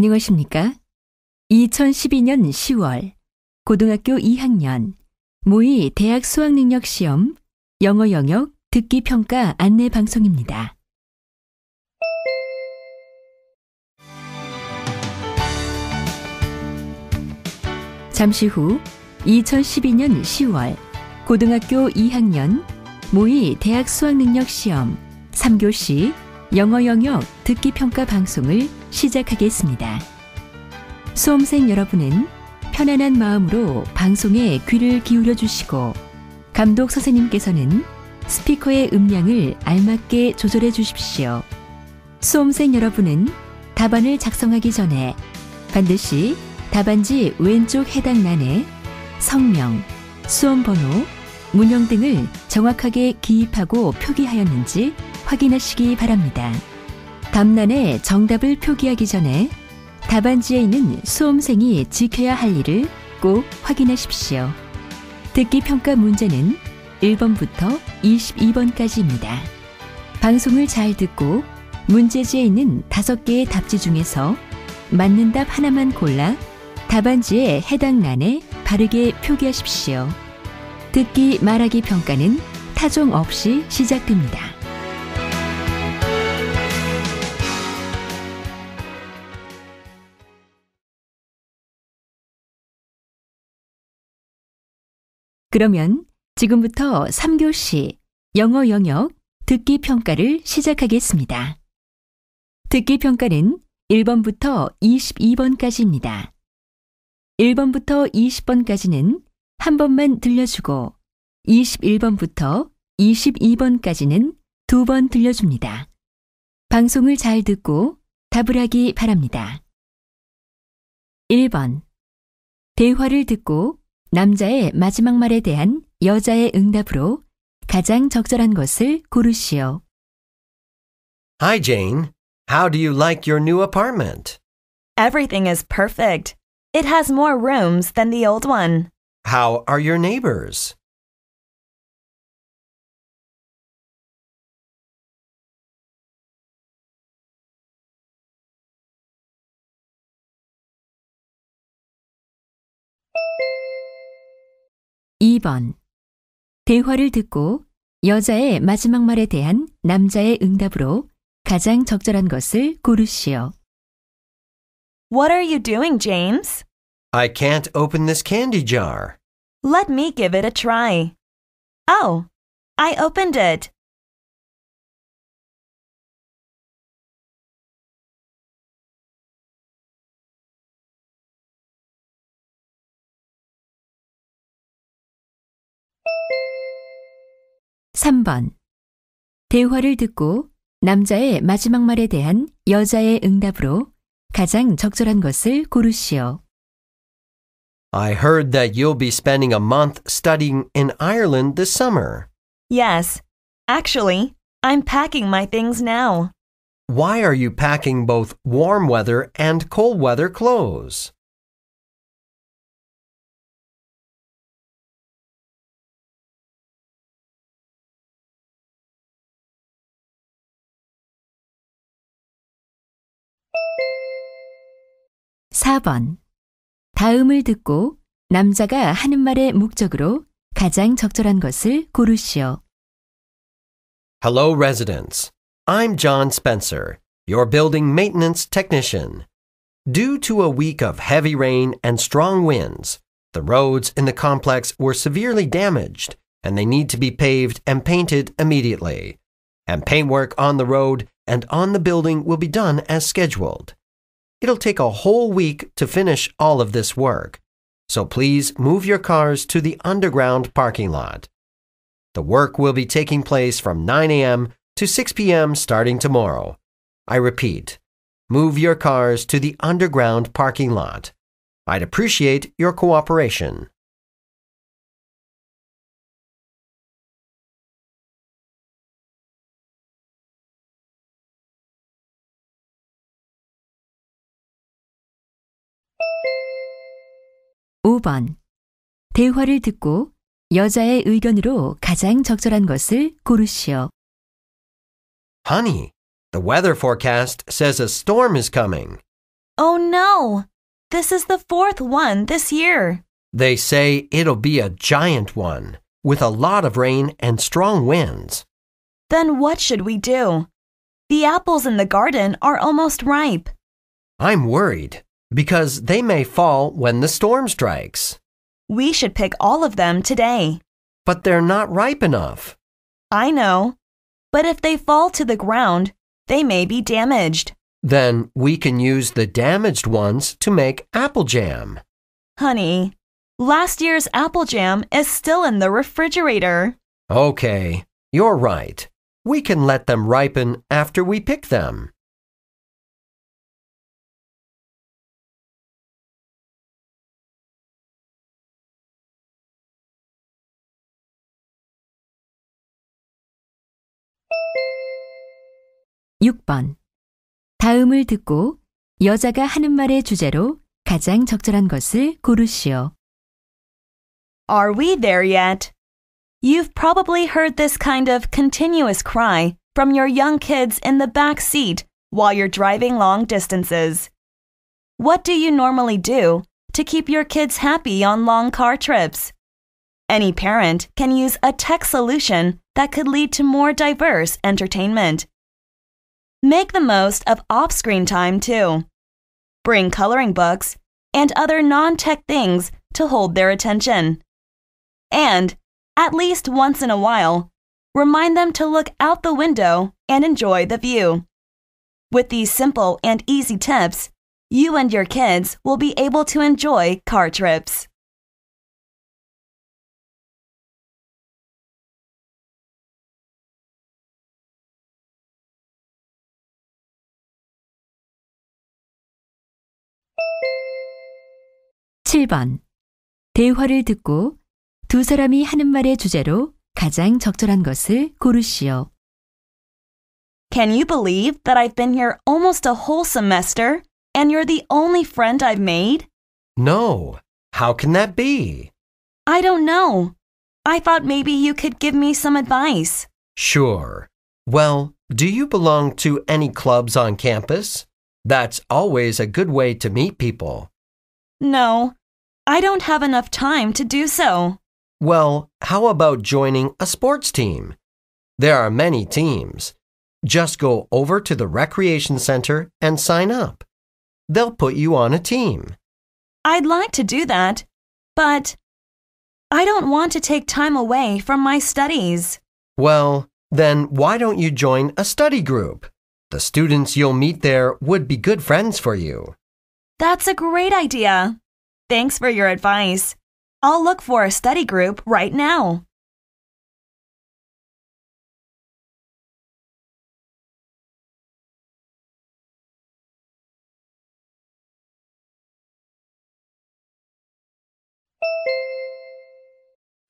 안녕하십니까? 2012년 10월 고등학교 2학년 모의 대학 수학능력 시험 영어 영역 듣기 평가 안내 방송입니다. 잠시 후 2012년 10월 고등학교 2학년 모의 대학 수학능력 시험 3교시 영어 영역 듣기 평가 방송을 시작하겠습니다. 수험생 여러분은 편안한 마음으로 방송에 귀를 기울여 주시고 감독 선생님께서는 스피커의 음량을 알맞게 조절해 주십시오. 수험생 여러분은 답안을 작성하기 전에 반드시 답안지 왼쪽 해당 란에 성명, 수험번호, 문형 등을 정확하게 기입하고 표기하였는지 확인하시기 바랍니다. 답란에 정답을 표기하기 전에 답안지에 있는 수험생이 지켜야 할 일을 꼭 확인하십시오. 듣기 평가 문제는 1번부터 22번까지입니다. 방송을 잘 듣고 문제지에 있는 5개의 답지 중에서 맞는 답 하나만 골라 답안지에 해당 란에 바르게 표기하십시오. 듣기 말하기 평가는 타종 없이 시작됩니다. 그러면 지금부터 3교시 영어 영역 듣기 평가를 시작하겠습니다. 듣기 평가는 1번부터 22번까지입니다. 1번부터 20번까지는 한 번만 들려주고 21번부터 22번까지는 두 번 들려줍니다. 방송을 잘 듣고 답을 하기 바랍니다. 1번 대화를 듣고 남자의 마지막 말에 대한 여자의 응답으로 가장 적절한 것을 고르시오. Hi, Jane. How do you like your new apartment? Everything is perfect. It has more rooms than the old one. How are your neighbors? 2번. 대화를 듣고 여자의 마지막 말에 대한 남자의 응답으로 가장 적절한 것을 고르시오. What are you doing, James? I can't open this candy jar. Let me give it a try. Oh, I opened it. 3번. 대화를 듣고 남자의 마지막 말에 대한 여자의 응답으로 가장 적절한 것을 고르시오. I heard that you'll be spending a month studying in Ireland this summer. Yes. Actually, I'm packing my things now. Why are you packing both warm weather and cold weather clothes? 4번. 다음을 듣고 남자가 하는 말의 목적으로 가장 적절한 것을 고르시오. Hello, residents. I'm John Spencer, your building maintenance technician. Due to a week of heavy rain and strong winds, the roads in the complex were severely damaged and they need to be paved and painted immediately. And paintwork on the road and on the building will be done as scheduled. It'll take a whole week to finish all of this work, so please move your cars to the underground parking lot. The work will be taking place from 9 a.m. to 6 p.m. starting tomorrow. I repeat, move your cars to the underground parking lot. I'd appreciate your cooperation. 5번. 대화를 듣고 여자의 의견으로 가장 적절한 것을 고르시오. Honey, the weather forecast says a storm is coming. Oh no! This is the fourth one this year. They say it'll be a giant one with a lot of rain and strong winds. Then what should we do? The apples in the garden are almost ripe. I'm worried because they may fall when the storm strikes. We should pick all of them today. But they're not ripe enough. I know. But if they fall to the ground, they may be damaged. Then we can use the damaged ones to make apple jam. Honey, last year's apple jam is still in the refrigerator. Okay, you're right. We can let them ripen after we pick them. 6번. 다음을 듣고 여자가 하는 말의 주제로 가장 적절한 것을 고르시오. Are we there yet? You've probably heard this kind of continuous cry from your young kids in the back seat while you're driving long distances. What do you normally do to keep your kids happy on long car trips? Any parent can use a tech solution that could lead to more diverse entertainment. Make the most of off screen time too. Bring coloring books and other non tech things to hold their attention. And, at least once in a while, remind them to look out the window and enjoy the view. With these simple and easy tips, you and your kids will be able to enjoy car trips. 7번. 대화를 듣고 두 사람이 하는 말의 주제로 가장 적절한 것을 고르시오. Can you believe that I've been here almost a whole semester and you're the only friend I've made? No. How can that be? I don't know. I thought maybe you could give me some advice. Sure. Well, do you belong to any clubs on campus? That's always a good way to meet people. No, I don't have enough time to do so. Well, how about joining a sports team? There are many teams. Just go over to the recreation center and sign up. They'll put you on a team. I'd like to do that, but I don't want to take time away from my studies. Well, then why don't you join a study group? The students you'll meet there would be good friends for you. That's a great idea. Thanks for your advice. I'll look for a study group right now.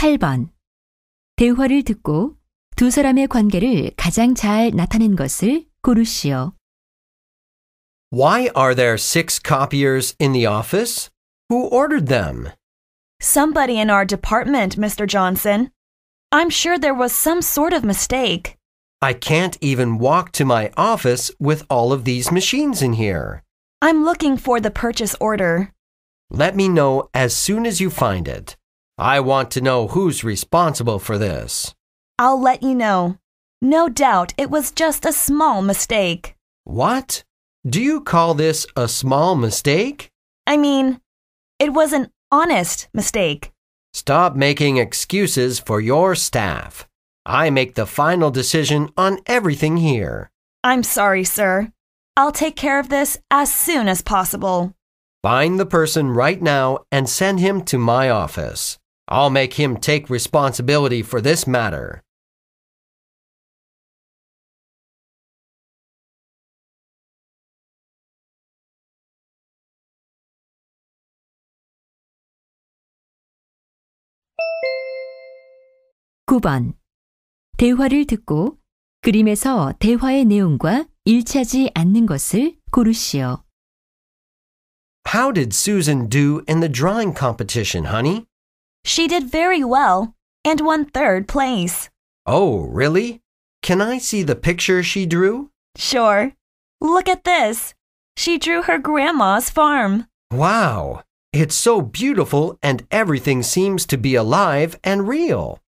(8번) 대화를 듣고 두 사람의 관계를 가장 잘 나타낸 것을 고르시오. Why are there six copiers in the office? Who ordered them? Somebody in our department, Mr. Johnson. I'm sure there was some sort of mistake. I can't even walk to my office with all of these machines in here. I'm looking for the purchase order. Let me know as soon as you find it. I want to know who's responsible for this. I'll let you know. No doubt it was just a small mistake. What? Do you call this a small mistake? I mean, it was an honest mistake. Stop making excuses for your staff. I make the final decision on everything here. I'm sorry, sir. I'll take care of this as soon as possible. Find the person right now and send him to my office. I'll make him take responsibility for this matter. 9번. 대화를 듣고 그림에서 대화의 내용과 일치하지 않는 것을 고르시오. How did Susan do in the drawing competition, honey? She did very well and won third place. Oh, really? Can I see the picture she drew? Sure. Look at this. She drew her grandma's farm. Wow. It's so beautiful and everything seems to be alive and real.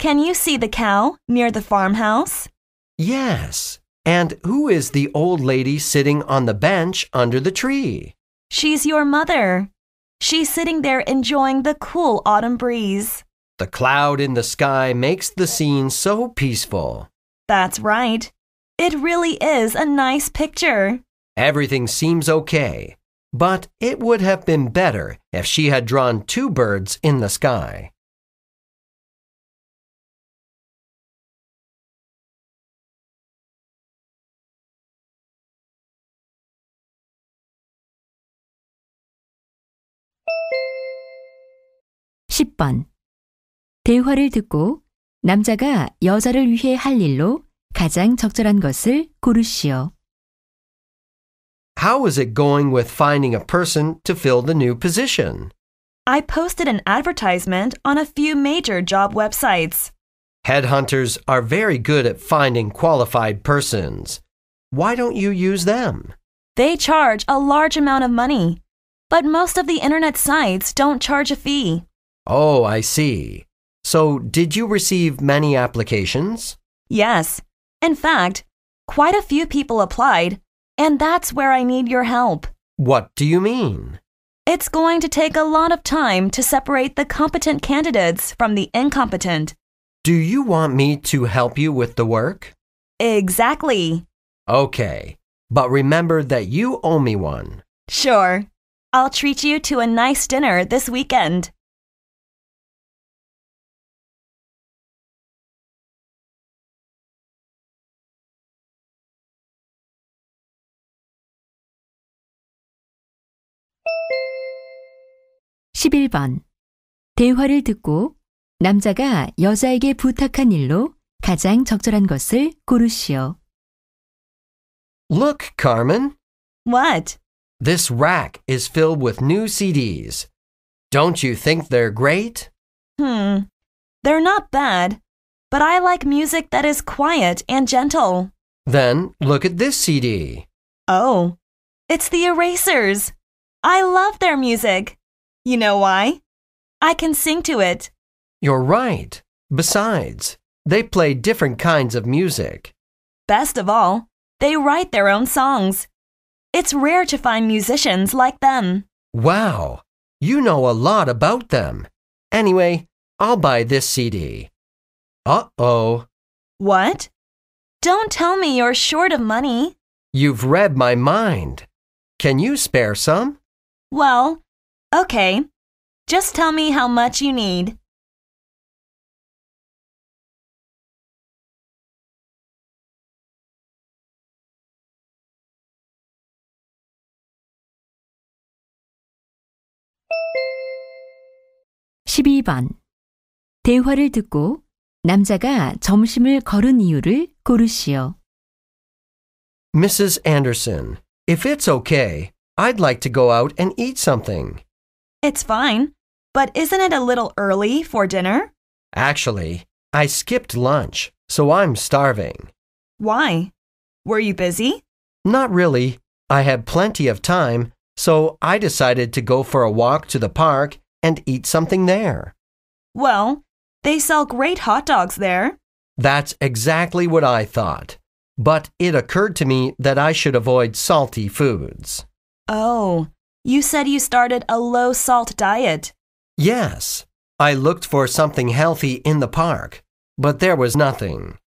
Can you see the cow near the farmhouse? Yes. And who is the old lady sitting on the bench under the tree? She's your mother. She's sitting there enjoying the cool autumn breeze. The cloud in the sky makes the scene so peaceful. That's right. It really is a nice picture. Everything seems okay, but it would have been better if she had drawn two birds in the sky. 10번. 대화를 듣고 남자가 여자를 위해 할 일로 가장 적절한 것을 고르시오. How is it going with finding a person to fill the new position? I posted an advertisement on a few major job websites. Headhunters are very good at finding qualified persons. Why don't you use them? They charge a large amount of money, but most of the internet sites don't charge a fee. Oh, I see. So, did you receive many applications? Yes. In fact, quite a few people applied, and that's where I need your help. What do you mean? It's going to take a lot of time to separate the competent candidates from the incompetent. Do you want me to help you with the work? Exactly. Okay, but remember that you owe me one. Sure. I'll treat you to a nice dinner this weekend. 11번. 대화를 듣고 남자가 여자에게 부탁한 일로 가장 적절한 것을 고르시오. Look, Carmen. What? This rack is filled with new CDs. Don't you think they're great? Hmm. They're not bad, but I like music that is quiet and gentle. Then look at this CD. Oh, it's the Erasers. I love their music. You know why? I can sing to it. You're right. Besides, they play different kinds of music. Best of all, they write their own songs. It's rare to find musicians like them. Wow, you know a lot about them. Anyway, I'll buy this CD. Uh oh. What? Don't tell me you're short of money. You've read my mind. Can you spare some? Well, Okay, just tell me how much you need. (12번) 대화를 듣고 남자가 점심을 거른 이유를 고르시오. Mrs. Anderson, if it's okay, I'd like to go out and eat something. It's fine, but isn't it a little early for dinner? Actually, I skipped lunch, so I'm starving. Why? Were you busy? Not really. I had plenty of time, so I decided to go for a walk to the park and eat something there. Well, they sell great hot dogs there. That's exactly what I thought. But it occurred to me that I should avoid salty foods. Oh, you said you started a low salt diet. Yes. I looked for something healthy in the park, but there was nothing.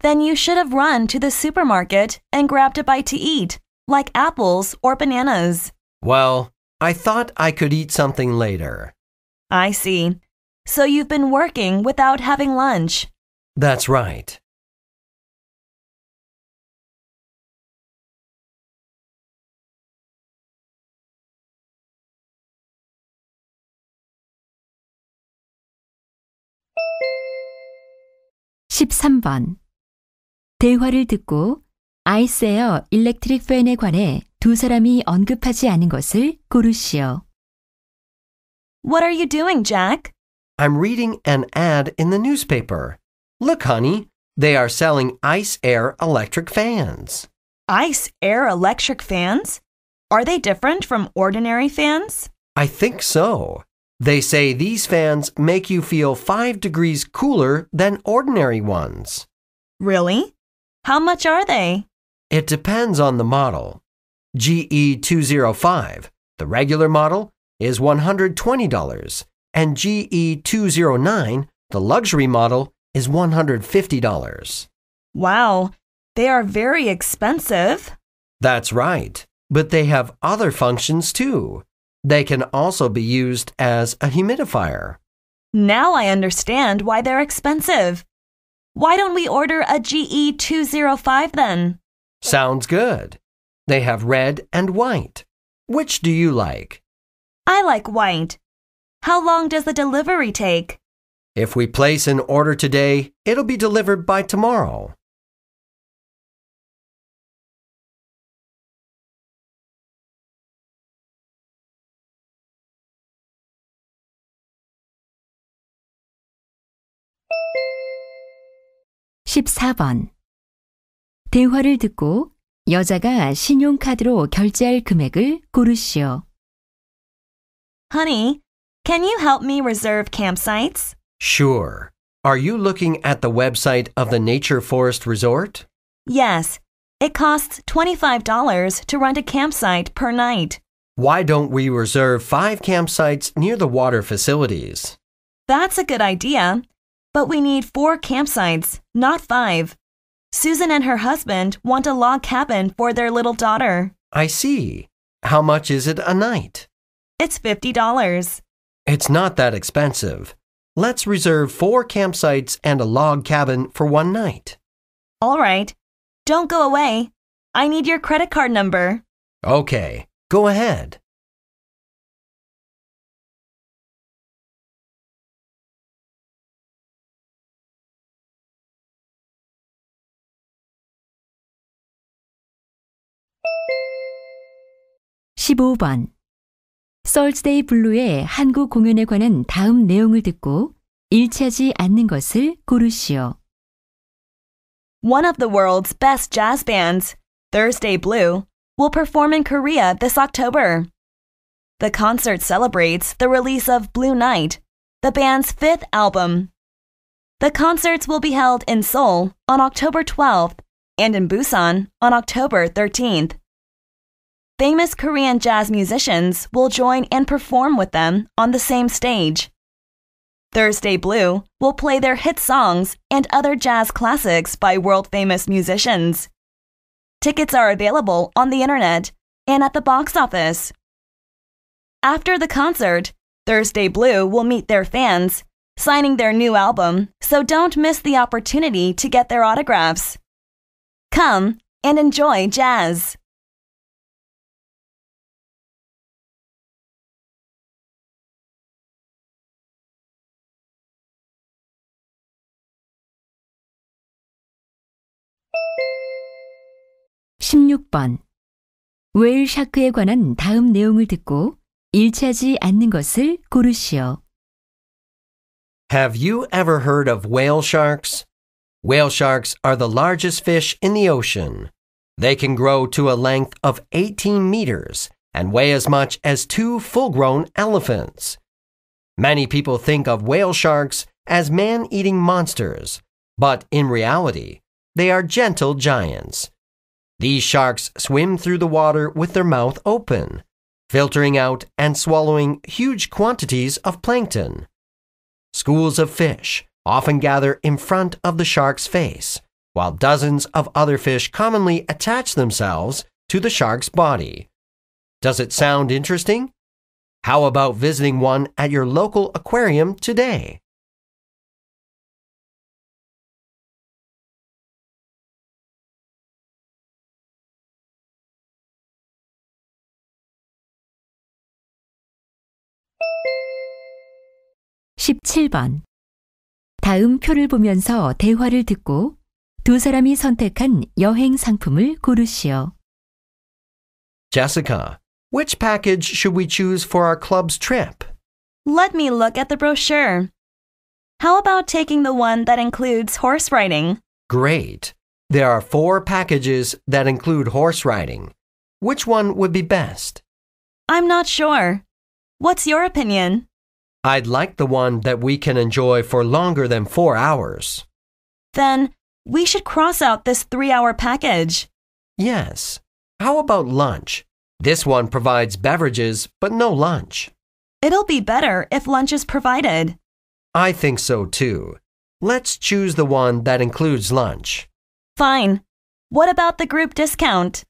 Then you should have run to the supermarket and grabbed a bite to eat, like apples or bananas. Well, I thought I could eat something later. I see. So you've been working without having lunch. That's right. 13번. 대화를 듣고 아이세어 일렉트릭 팬에 관해 두 사람이 언급하지 않은 것을 고르시오. What are you doing, Jack? I'm reading an ad in the newspaper. Look, honey, they are selling ice air electric fans. Ice air electric fans? Are they different from ordinary fans? I think so. They say these fans make you feel five degrees cooler than ordinary ones. Really? How much are they? It depends on the model. GE205, the regular model, is $120, and GE209, the luxury model, is $150. Wow, they are very expensive. That's right, but they have other functions too. They can also be used as a humidifier. Now I understand why they're expensive. Why don't we order a GE 205 then? Sounds good. They have red and white. Which do you like? I like white. How long does the delivery take? If we place an order today, it'll be delivered by tomorrow. 14번. 대화를 듣고 여자가 신용카드로 결제할 금액을 고르시오. Honey, can you help me reserve campsites? Sure. Are you looking at the website of the Nature Forest Resort? Yes. It costs $25 to rent a campsite per night. Why don't we reserve five campsites near the water facilities? That's a good idea. But we need four campsites, not five. Susan and her husband want a log cabin for their little daughter. I see. How much is it a night? It's $50. It's not that expensive. Let's reserve four campsites and a log cabin for one night. All right. Don't go away. I need your credit card number. Okay, go ahead. 15번. 썰스데이 블루의 한국 공연에 관한 다음 내용을 듣고 일치하지 않는 것을 고르시오. One of the world's best jazz bands, Thursday Blue, will perform in Korea this October. The concert celebrates the release of Blue Night, the band's fifth album. The concerts will be held in Seoul on October 12th and in Busan on October 13th famous Korean jazz musicians will join and perform with them on the same stage. Thursday Blue will play their hit songs and other jazz classics by world famous musicians. Tickets are available on the internet and at the box office. After the concert, Thursday Blue will meet their fans, signing their new album, so don't miss the opportunity to get their autographs. Come and enjoy jazz. 16번. 웰 샤크에 관한 다음 내용을 듣고 일치하지 않는 것을 고르시오. Have you ever heard of whale sharks? Whale sharks are the largest fish in the ocean. They can grow to a length of 18 meters and weigh as much as two full grown elephants. Many people think of whale sharks as man eating monsters, but in reality, they are gentle giants these sharks swim through the water with their mouth open, filtering out and swallowing huge quantities of plankton. Schools of fish often gather in front of the shark's face, while dozens of other fish commonly attach themselves to the shark's body. Does it sound interesting? How about visiting one at your local aquarium today? 17번. 다음 표를 보면서 대화를 듣고 두 사람이 선택한 여행 상품을 고르시오. Jessica, which package should we choose for our club's trip? Let me look at the brochure. How about taking the one that includes horse riding? Great. There are four packages that include horse riding. Which one would be best? I'm not sure. What's your opinion? I'd like the one that we can enjoy for longer than four hours. Then we should cross out this three hour package. Yes. How about lunch? This one provides beverages, but no lunch. It'll be better if lunch is provided. I think so too. Let's choose the one that includes lunch. Fine. What about the group discount?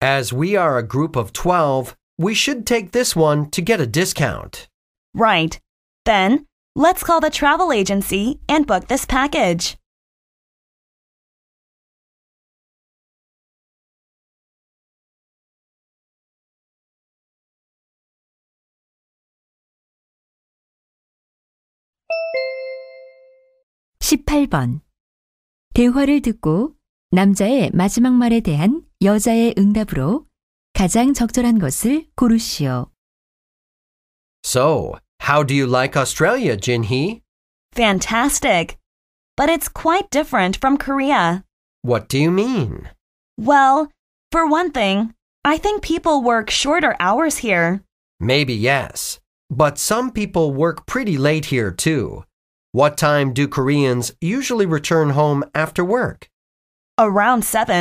As we are a group of 12, we should take this one to get a discount. Right. Then, let's call the travel agency and book this package. (18번) 대화를 듣고 남자의 마지막 말에 대한 여자의 응답으로 가장 적절한 것을 고르시오. So, How do you like Australia, Jinhee? Fantastic. But it's quite different from Korea. What do you mean? Well, for one thing, I think people work shorter hours here. Maybe yes. But some people work pretty late here too. What time do Koreans usually return home after work? Around 7.